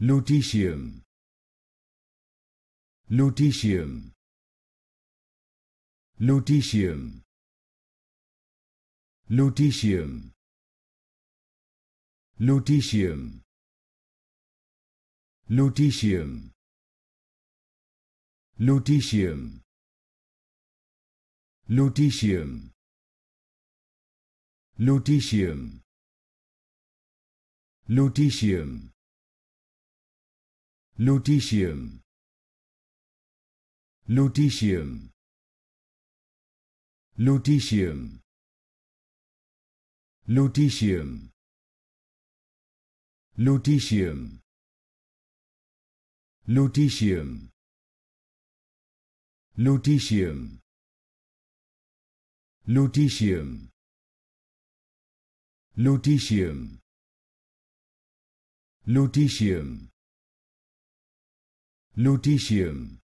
Lutetium. Lutetium. Lutetium. Lutetium. Lutetium. Lutetium. Lutetium. Lutetium. Lutetium. Lutetium. Lutetium. Lutetium. Lutetium. Lutetium. Lutetium. Lutetium. Lutetium. Lutetium. Lutetium. Lutetium. Lutetium